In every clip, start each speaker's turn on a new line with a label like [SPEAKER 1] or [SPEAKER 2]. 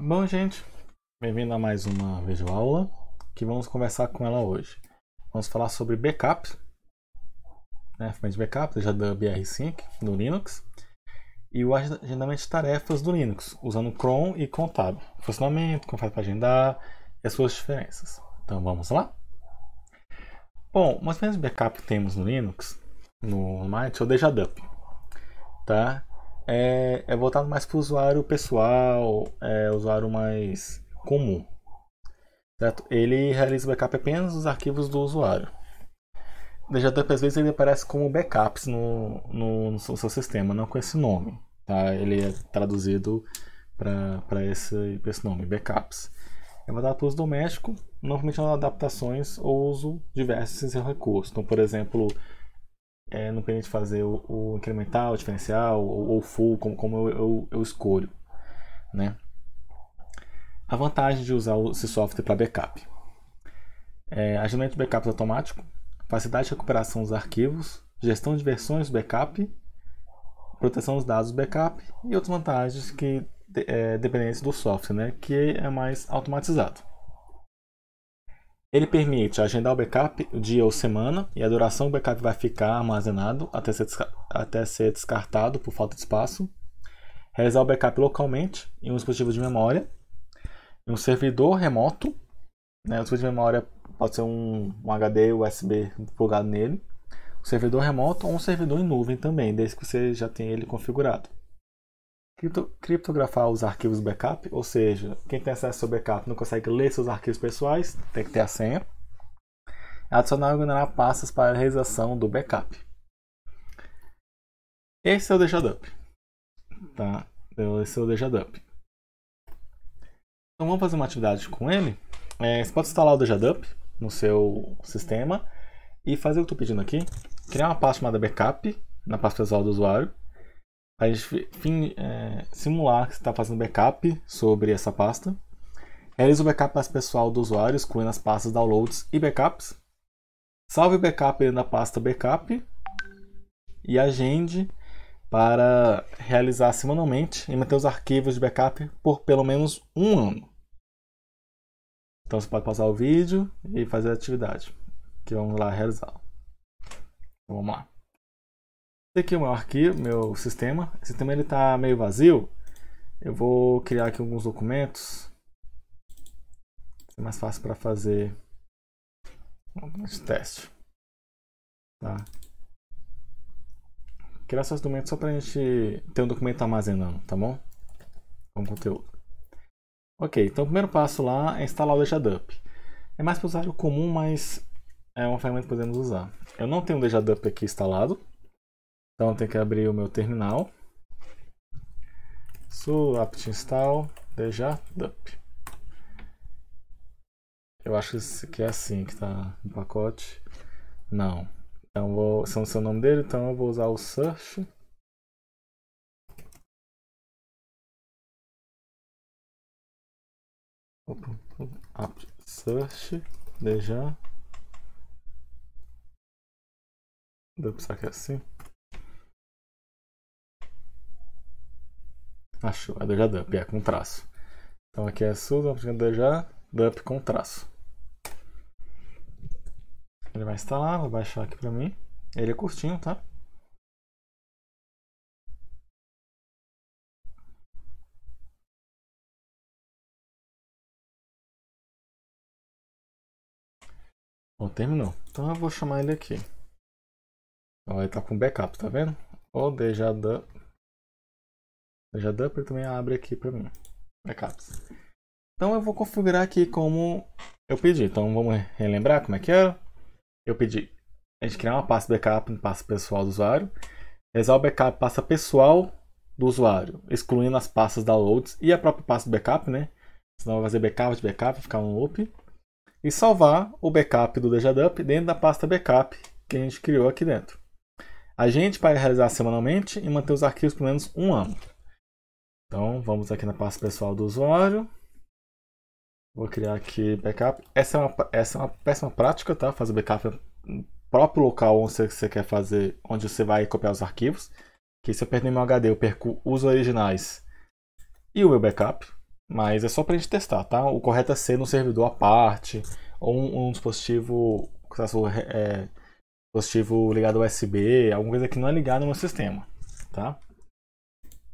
[SPEAKER 1] Bom, gente, bem-vindo a mais uma videoaula que vamos conversar com ela hoje. Vamos falar sobre backup, né, ferramenta de backup da br 5 no Linux e o agendamento de tarefas do Linux, usando cron e contab. Funcionamento, como faz para agendar e as suas diferenças. Então vamos lá? Bom, umas ferramentas de backup que temos no Linux, no Might, é o DJDump, tá? é, é voltado mais para o usuário pessoal, é, usuário mais comum. Certo? Ele realiza backup apenas dos arquivos do usuário. Já às vezes ele aparece como backups no, no, no, seu sistema, não com esse nome. Tá? Ele é traduzido para esse, esse nome, backups. É uma para uso doméstico, normalmente adaptações ou uso diversos recurso. Então, por exemplo, é, não permite fazer o, o incremental, o diferencial ou, full, como, como eu, eu, eu, escolho. Né? A vantagem de usar esse software para backup. É, agendamento de backups automático, facilidade de recuperação dos arquivos, gestão de versões do backup, proteção dos dados do backup e outras vantagens que é, dependentes do software, né? que é mais automatizado. Ele permite agendar o backup dia ou semana e a duração do backup vai ficar armazenado até ser, até ser descartado por falta de espaço. Realizar o backup localmente em um dispositivo de memória, em um servidor remoto. Né, o dispositivo de memória pode ser um, um HD USB plugado nele, um servidor remoto ou um servidor em nuvem também, desde que você já tenha ele configurado. Cripto, criptografar os arquivos backup, ou seja, quem tem acesso ao backup não consegue ler seus arquivos pessoais, tem que ter a senha. Adicionar e ordenar pastas para a realização do backup. Esse é o déjà dump. Tá? Esse é o déjà dump. Então vamos fazer uma atividade com ele. É, você pode instalar o déjà dump no seu sistema e fazer o que eu estou pedindo aqui. Criar uma pasta chamada backup na pasta pessoal do usuário fim, é, simular que você está fazendo backup sobre essa pasta. Realize o backup pessoal do usuário, excluindo as pastas downloads e backups. Salve o backup na pasta backup e agende para realizar semanalmente e manter os arquivos de backup por pelo menos um ano. Então você pode pausar o vídeo e fazer a atividade que vamos lá realizar. Então, vamos lá aqui o meu arquivo, meu sistema. esse sistema ele está meio vazio. Eu vou criar aqui alguns documentos. É mais fácil para fazer um teste. Tá. Criar esses documentos só para a gente ter um documento armazenando, tá bom? Com conteúdo. Ok, então o primeiro passo lá é instalar o DejaDump. É mais para o usuário comum, mas é uma ferramenta que podemos usar. Eu não tenho o DejaDump aqui instalado, então tem que abrir o meu terminal. Su apt install deja dump. Eu acho que é assim que está no pacote. Não. Então vou, são o seu nome dele, então eu vou usar o search. Opa, search deja. Deu pra que é assim. Achou, é Deja Dump, é com traço. Então aqui é sudo, já Dump com traço. Ele vai instalar, vou baixar aqui pra mim. Ele é curtinho, tá? Bom, terminou. Então eu vou chamar ele aqui. Ó, então, ele tá com backup, tá vendo? O Deja Dump já Dumper também abre aqui para mim. Backups. É então eu vou configurar aqui como eu pedi. Então vamos relembrar como é que era. Eu pedi a gente criar uma pasta backup no pasta pessoal do usuário. Realizar o backup pasta pessoal do usuário, excluindo as pastas downloads e a própria pasta backup, né? Senão vai fazer backup de backup, vai ficar um loop. E salvar o backup do DejaDump dentro da pasta backup que a gente criou aqui dentro. A gente para realizar semanalmente e manter os arquivos por menos um ano. Então vamos aqui na pasta pessoal do usuário. Vou criar aqui backup. Essa é uma, essa é uma péssima prática, tá? Fazer backup no próprio local onde você, quer fazer, onde você vai copiar os arquivos. Que se eu perder meu HD, eu perco os originais e o meu backup. Mas é só pra gente testar, tá? O correto é ser no servidor à parte, ou um, um dispositivo, é, dispositivo ligado USB, alguma coisa que não é ligado no meu sistema, tá?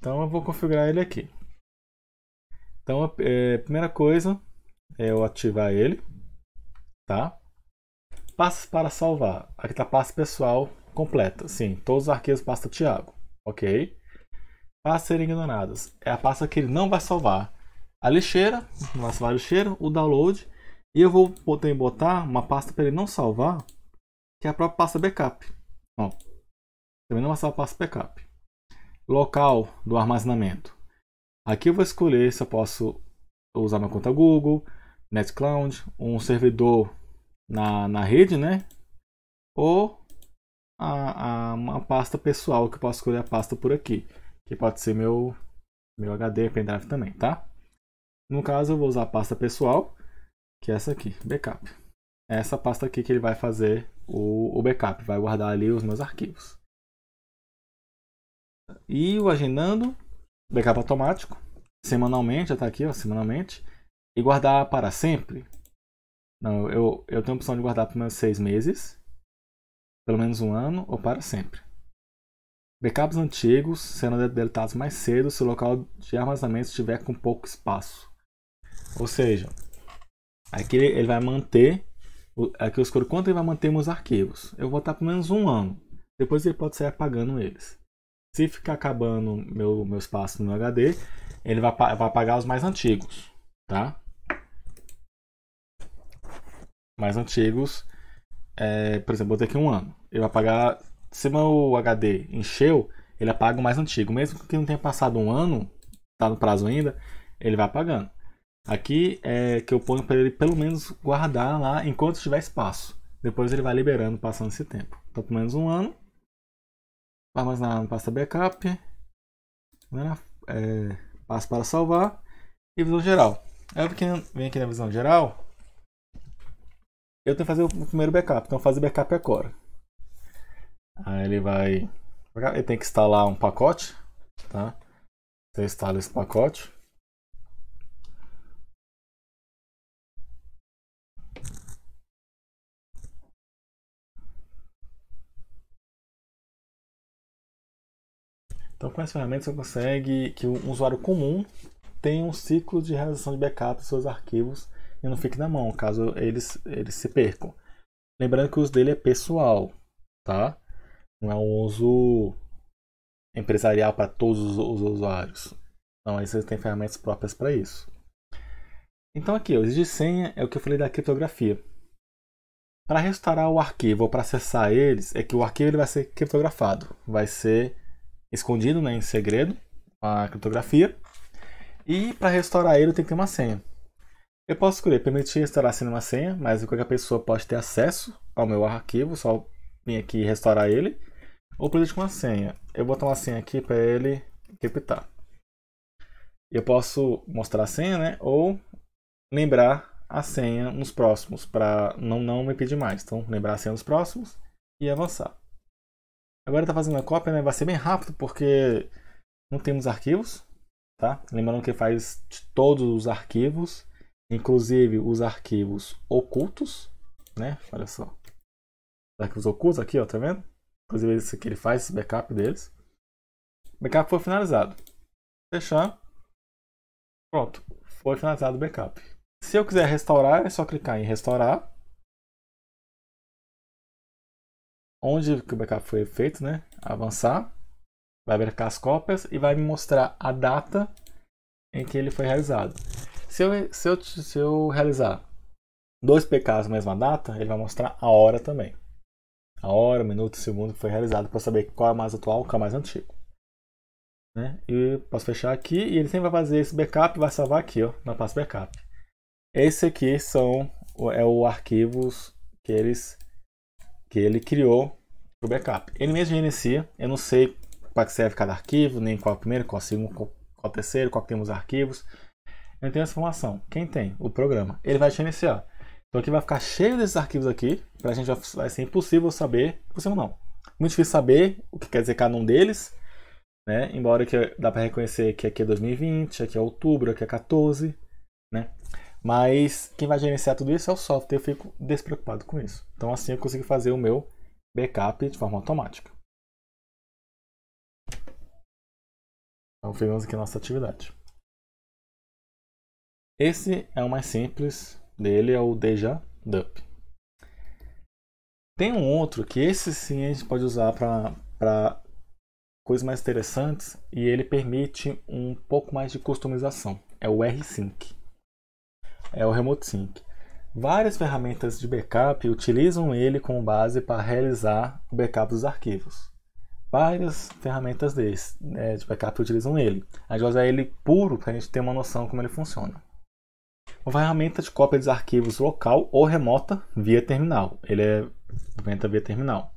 [SPEAKER 1] Então eu vou configurar ele aqui. Então a é, primeira coisa é eu ativar ele, tá? Passos para salvar. Aqui tá passo pessoal completa. Sim, todos os arquivos pasta Tiago, ok? Passos serem ignoradas. É a pasta que ele não vai salvar. A lixeira, não vai salvar a lixeira, o download. E eu vou poder botar uma pasta para ele não salvar, que é a própria pasta backup. Ó, também não vai salvar a pasta backup local do armazenamento. Aqui eu vou escolher se eu posso usar minha conta Google, NetCloud, um servidor na, na rede, né? Ou a, a, uma pasta pessoal, que eu posso escolher a pasta por aqui, que pode ser meu, meu HD, pendrive também, tá? No caso, eu vou usar a pasta pessoal, que é essa aqui, backup. É essa pasta aqui que ele vai fazer o, o backup, vai guardar ali os meus arquivos. E o agendando, backup automático, semanalmente, já está aqui, ó, semanalmente. E guardar para sempre. Não, eu, eu tenho a opção de guardar por menos seis meses, pelo menos um ano ou para sempre. Backups antigos serão deletados mais cedo se o local de armazenamento estiver com pouco espaço. Ou seja, aqui ele vai manter, aqui eu escolho quanto ele vai manter meus arquivos. Eu vou estar por menos um ano. Depois ele pode sair apagando eles. Se ficar acabando meu, meu espaço no meu HD, ele vai, vai apagar os mais antigos, tá? Mais antigos, é, por exemplo, eu ter aqui um ano. Ele vai apagar, se meu HD encheu, ele apaga o mais antigo. Mesmo que não tenha passado um ano, tá no prazo ainda, ele vai apagando. Aqui é que eu ponho para ele pelo menos guardar lá enquanto tiver espaço. Depois ele vai liberando passando esse tempo. Então, pelo menos um ano Vamos na pasta backup, né? é, passo para salvar e visão geral. Aí é que vem aqui na visão geral, eu tenho que fazer o primeiro backup, então fazer backup agora. Aí ele vai, ele tem que instalar um pacote, tá? Você instala esse pacote. Então, com essa ferramenta você consegue que um usuário comum tenha um ciclo de realização de backup dos seus arquivos e não fique na mão, caso eles, eles se percam. Lembrando que o uso dele é pessoal, tá? Não é um uso empresarial para todos os, os usuários. Então, aí você tem ferramentas próprias para isso. Então, aqui, o de senha é o que eu falei da criptografia. Para restaurar o arquivo ou para acessar eles, é que o arquivo ele vai ser criptografado, vai ser escondido, né, em segredo, a criptografia. E para restaurar ele eu tenho que ter uma senha. Eu posso escolher permitir restaurar sem uma senha, mas qualquer pessoa pode ter acesso ao meu arquivo, só vim aqui e restaurar ele. Ou preciso com uma senha. Eu vou botar uma senha aqui para ele criptar. Eu posso mostrar a senha, né? Ou lembrar a senha nos próximos, para não, não me pedir mais. Então, lembrar a senha nos próximos e avançar. Agora está fazendo a cópia, né? Vai ser bem rápido porque não temos arquivos, tá? Lembrando que faz de todos os arquivos, inclusive os arquivos ocultos, né? Olha só. Os arquivos ocultos aqui, ó, tá vendo? Inclusive esse aqui ele faz esse backup deles. O backup foi finalizado. Fechar. Pronto, foi finalizado o backup. Se eu quiser restaurar, é só clicar em restaurar. onde que o backup foi feito, né? Avançar, vai verificar as cópias e vai me mostrar a data em que ele foi realizado. Se eu, se eu, se eu realizar dois PKs na mesma data, ele vai mostrar a hora também. A hora, minuto, segundo que foi realizado para saber qual é mais atual, qual é mais antigo. Né? E posso fechar aqui e ele sempre vai fazer esse backup e vai salvar aqui, ó, na pasta backup. Esse aqui são é o arquivos que eles que ele criou o backup. Ele mesmo gerencia, eu não sei para que serve cada arquivo, nem qual é o primeiro, qual é o segundo, qual, é o terceiro, qual é temos arquivos. Eu não tenho essa informação. Quem tem? O programa. Ele vai gerenciar. Então aqui vai ficar cheio desses arquivos aqui, para a gente vai ser impossível saber, impossível não, muito difícil saber o que quer dizer cada um deles, né? Embora que dá para reconhecer que aqui é 2020, aqui é outubro, aqui é 14, mas quem vai gerenciar tudo isso é o software, eu fico despreocupado com isso. Então assim eu consigo fazer o meu backup de forma automática. Então fizemos aqui a nossa atividade. Esse é o mais simples dele, é o Deja Dump. Tem um outro que esse sim a gente pode usar para coisas mais interessantes e ele permite um pouco mais de customização. É o R-Sync é o Remote Sync. Várias ferramentas de backup utilizam ele como base para realizar o backup dos arquivos. Várias ferramentas desse, né, de backup utilizam ele. A gente vai usar ele puro para a gente ter uma noção como ele funciona. Uma ferramenta de cópia dos arquivos local ou remota via terminal. Ele é ferramenta via terminal.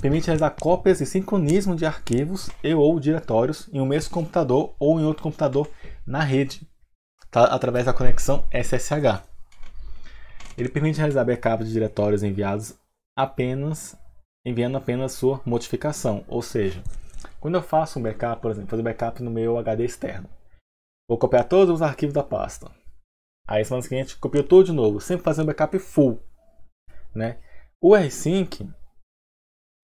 [SPEAKER 1] Permite realizar cópias e sincronismo de arquivos e ou diretórios em um mesmo computador ou em outro computador na rede tá, através da conexão SSH. Ele permite realizar backups de diretórios enviados apenas enviando apenas sua modificação, ou seja, quando eu faço um backup, por exemplo, fazer um backup no meu HD externo, vou copiar todos os arquivos da pasta. Aí semana seguinte copio tudo de novo, sempre fazendo backup full, né? O rsync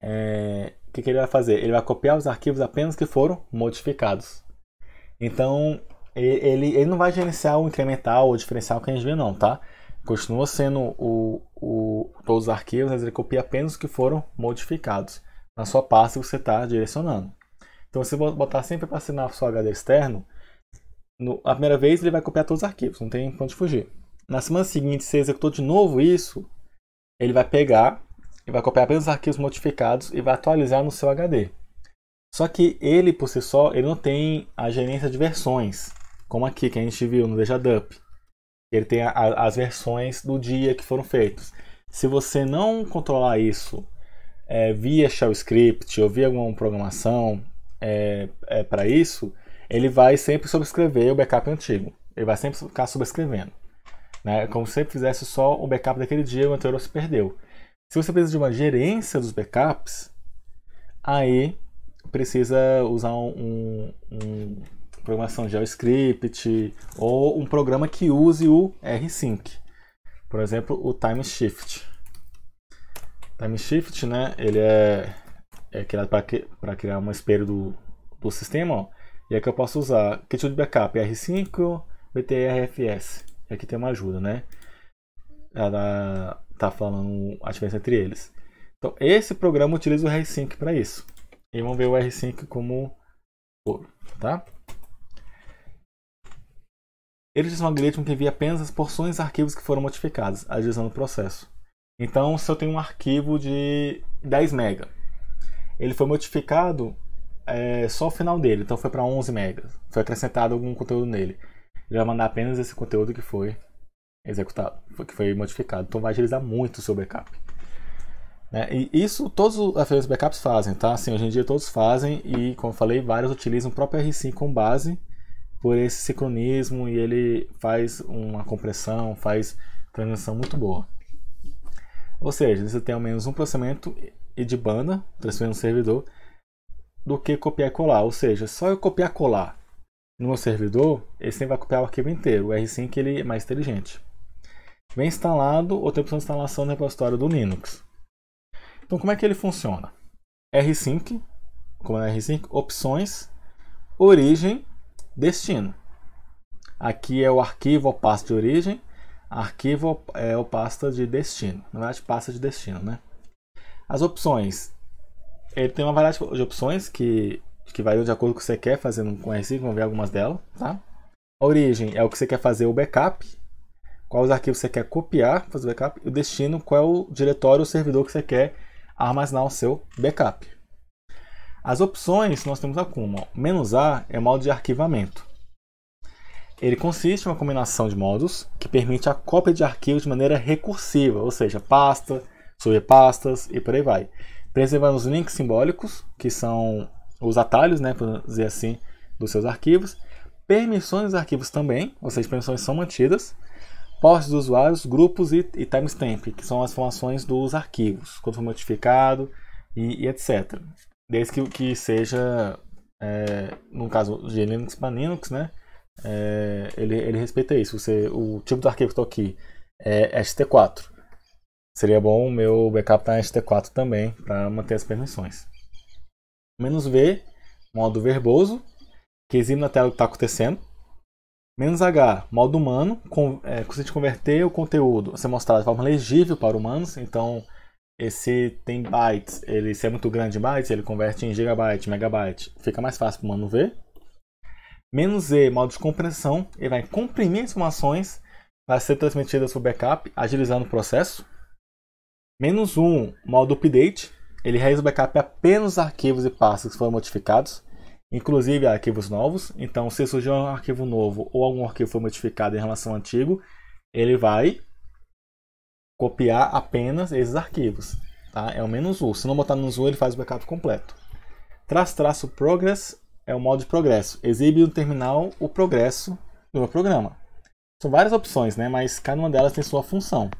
[SPEAKER 1] é, o que, que ele vai fazer? Ele vai copiar os arquivos apenas que foram modificados. Então, ele, ele não vai gerenciar o incremental ou diferencial que a gente vê, não, tá? Continua sendo o, o, todos os arquivos, mas ele copia apenas os que foram modificados na sua pasta que você está direcionando. Então, se você botar sempre para assinar o seu HD externo, no, a primeira vez ele vai copiar todos os arquivos, não tem ponto de fugir. Na semana seguinte, se executou de novo isso, ele vai pegar e vai copiar apenas os arquivos modificados e vai atualizar no seu HD. Só que ele, por si só, ele não tem a gerência de versões como aqui que a gente viu no Deja Dump. Ele tem a, a, as versões do dia que foram feitas. Se você não controlar isso é, via shell script ou via alguma programação é, é, para isso, ele vai sempre subscrever o backup antigo. Ele vai sempre ficar subscrevendo. Né? É como se ele fizesse só o backup daquele dia, e o anterior se perdeu. Se você precisa de uma gerência dos backups, aí precisa usar um, um programação JavaScript, ou um programa que use o rsync. Por exemplo, o Time Shift. Time Shift, né, ele é, é criado para criar um espelho do, do sistema, ó. e aqui é eu posso usar kit de backup R5, BTRFS. E aqui tem uma ajuda, né? Ela tá falando a diferença entre eles. Então, esse programa utiliza o rsync para isso. E vamos ver o rsync como ouro, tá? Eles diz um algoritmo que envia apenas as porções dos arquivos que foram modificadas, agilizando o processo. Então, se eu tenho um arquivo de 10 MB, ele foi modificado é, só o final dele, então foi para 11 MB, foi acrescentado algum conteúdo nele. Ele vai mandar apenas esse conteúdo que foi executado, que foi modificado. Então, vai agilizar muito o seu backup. Né? E isso todos os backups fazem, tá? Assim, hoje em dia todos fazem e, como eu falei, vários utilizam o próprio R5 como base por esse sincronismo e ele faz uma compressão, faz transmissão muito boa. Ou seja, você tem ao menos um processamento e de banda, transferindo no servidor, do que copiar e colar. Ou seja, só eu copiar e colar no meu servidor, ele sempre vai copiar o arquivo inteiro. O RSync ele é mais inteligente. Vem instalado ou tem opção de instalação no repositório do Linux. Então, como é que ele funciona? Rsync, comando é opções, origem, destino. Aqui é o arquivo ou pasta de origem, arquivo é o pasta de destino, na verdade pasta de destino, né? As opções, ele tem uma variedade de opções que, que variam de acordo com o que você quer fazer com conheci, vamos ver algumas delas, tá? A origem é o que você quer fazer o backup, quais arquivos você quer copiar, fazer o backup, e o destino, qual é o diretório ou servidor que você quer armazenar o seu backup. As opções nós temos alguma. Menos "-a", é modo de arquivamento. Ele consiste em uma combinação de modos que permite a cópia de arquivos de maneira recursiva, ou seja, pasta, pastas e por aí vai. Preservando os links simbólicos, que são os atalhos, né, por dizer assim, dos seus arquivos. Permissões dos arquivos também, ou seja, permissões são mantidas. Posts dos usuários, grupos e, e timestamp, que são as formações dos arquivos, quando foi modificado e, e etc desde que, que seja, é, no caso de Linux para Linux, né? É, ele, ele respeita isso. Você, o tipo do arquivo que estou aqui é ST4. Seria bom o meu backup estar tá em ST4 também, para manter as permissões. Menos V, modo verboso, que exime na tela o que está acontecendo. Menos H, modo humano, com, é, consiste em converter o conteúdo a ser mostrado de forma legível para humanos. Então, esse tem bytes, ele se é muito grande em bytes, ele converte em gigabyte, megabyte, fica mais fácil para o mano ver. Menos E, modo de compressão, ele vai comprimir as informações para ser transmitidas para o backup, agilizando o processo. Menos 1, modo update, ele realiza o backup apenas os arquivos e pastas que foram modificados, inclusive arquivos novos. Então, se surgir um arquivo novo ou algum arquivo foi modificado em relação ao antigo, ele vai copiar apenas esses arquivos. Tá? É o menos "-u". Se não botar menos "-u", ele faz o backup completo. Traço traço progress é o modo de progresso. Exibe no terminal o progresso do meu programa. São várias opções, né? mas cada uma delas tem sua função.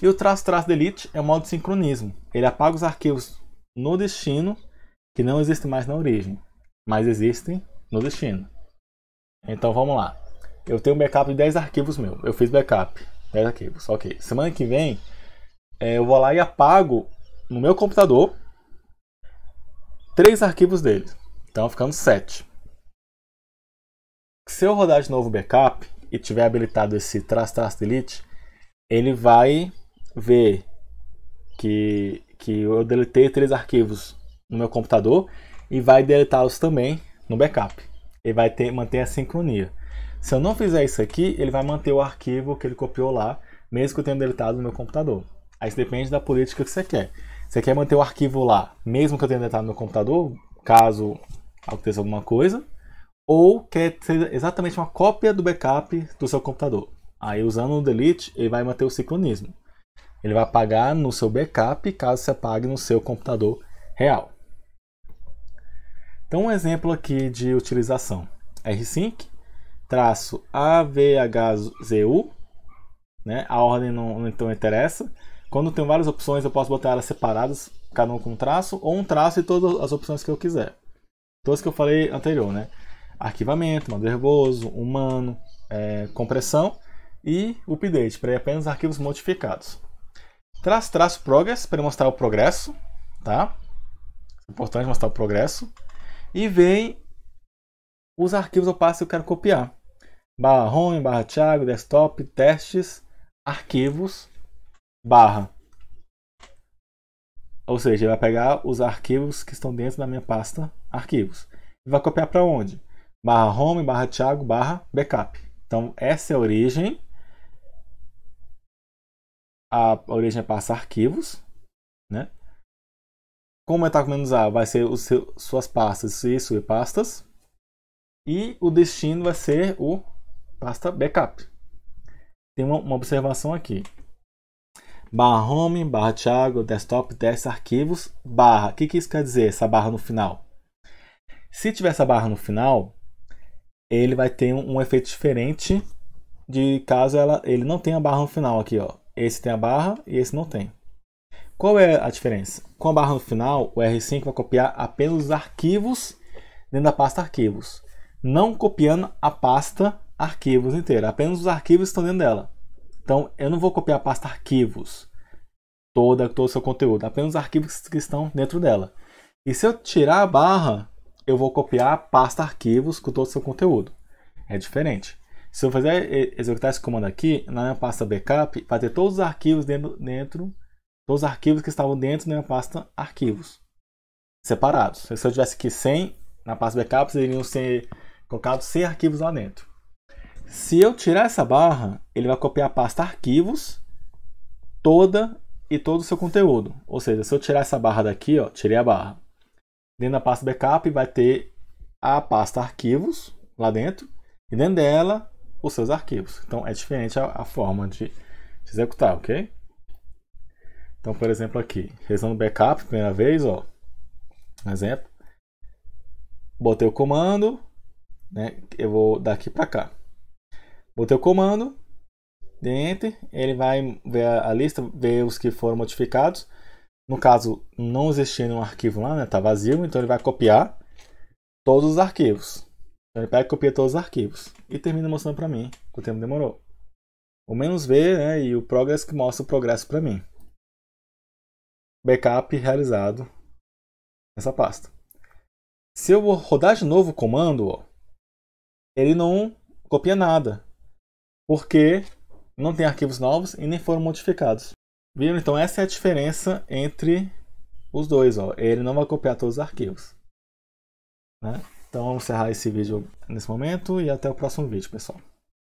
[SPEAKER 1] E o traço traço delete é o modo de sincronismo. Ele apaga os arquivos no destino que não existem mais na origem, mas existem no destino. Então vamos lá. Eu tenho um backup de 10 arquivos meu. Eu fiz backup Pera aqui, só que semana que vem é, eu vou lá e apago no meu computador três arquivos dele. Então ficando sete. Se eu rodar de novo o backup e tiver habilitado esse traço traço delete, ele vai ver que, que eu deletei três arquivos no meu computador e vai deletá-los também no backup. Ele vai ter, manter a sincronia. Se eu não fizer isso aqui, ele vai manter o arquivo que ele copiou lá, mesmo que eu tenha deletado no meu computador. Aí isso depende da política que você quer. Você quer manter o arquivo lá, mesmo que eu tenha deletado no meu computador, caso aconteça alguma coisa, ou quer ser exatamente uma cópia do backup do seu computador. Aí usando o delete, ele vai manter o sincronismo. Ele vai apagar no seu backup, caso você apague no seu computador real. Então um exemplo aqui de utilização. rsync traço AVHZU, né? A ordem não, então interessa. Quando tem várias opções, eu posso botar elas separadas, cada um com um traço, ou um traço e todas as opções que eu quiser. Todas que eu falei anterior, né? Arquivamento, modo nervoso, humano, é, compressão e update, para apenas arquivos modificados. traço traço progress, para mostrar o progresso, tá? É importante mostrar o progresso. E vem os arquivos opacos que eu quero copiar barra home, barra Thiago, desktop, testes, arquivos, barra. Ou seja, ele vai pegar os arquivos que estão dentro da minha pasta arquivos. E vai copiar para onde? Barra home, barra Thiago, barra backup. Então, essa é a origem. A origem é pasta arquivos, né? Como está com menos A, vai ser os seus, suas pastas, isso e pastas. E o destino vai ser o pasta backup. Tem uma, uma observação aqui. Barra home, barra Thiago, desktop, desks, arquivos, barra. O que, que isso quer dizer, essa barra no final? Se tiver essa barra no final, ele vai ter um, um efeito diferente de caso ela, ele não tenha barra no final aqui, ó. Esse tem a barra e esse não tem. Qual é a diferença? Com a barra no final, o R5 vai copiar apenas os arquivos dentro da pasta arquivos, não copiando a pasta arquivos inteira. Apenas os arquivos estão dentro dela. Então, eu não vou copiar a pasta arquivos, toda, todo o seu conteúdo, apenas os arquivos que estão dentro dela. E se eu tirar a barra, eu vou copiar a pasta arquivos com todo o seu conteúdo. É diferente. Se eu fizer executar esse comando aqui, na minha pasta backup, vai ter todos os arquivos dentro, dentro todos os arquivos que estavam dentro da minha pasta arquivos, separados. Se eu tivesse aqui 100, na pasta backup, iriam ser colocados 100 arquivos lá dentro. Se eu tirar essa barra, ele vai copiar a pasta arquivos toda e todo o seu conteúdo. Ou seja, se eu tirar essa barra daqui, ó, tirei a barra. Dentro da pasta backup vai ter a pasta arquivos lá dentro e dentro dela os seus arquivos. Então é diferente a, a forma de, executar, ok? Então, por exemplo, aqui, realizando backup, primeira vez, ó, um exemplo, botei o comando, né, eu vou daqui para cá. Botei o comando, de enter, ele vai ver a lista, ver os que foram modificados. No caso, não existia nenhum arquivo lá, né? Tá vazio, então ele vai copiar todos os arquivos. Então ele pega e copia todos os arquivos e termina mostrando para mim quanto tempo demorou. O menos V né, e o progress que mostra o progresso para mim. Backup realizado nessa pasta. Se eu rodar de novo o comando, ó, ele não copia nada porque não tem arquivos novos e nem foram modificados. Viram? Então essa é a diferença entre os dois. Ó. Ele não vai copiar todos os arquivos. Né? Então vamos encerrar esse vídeo nesse momento e até o próximo vídeo, pessoal.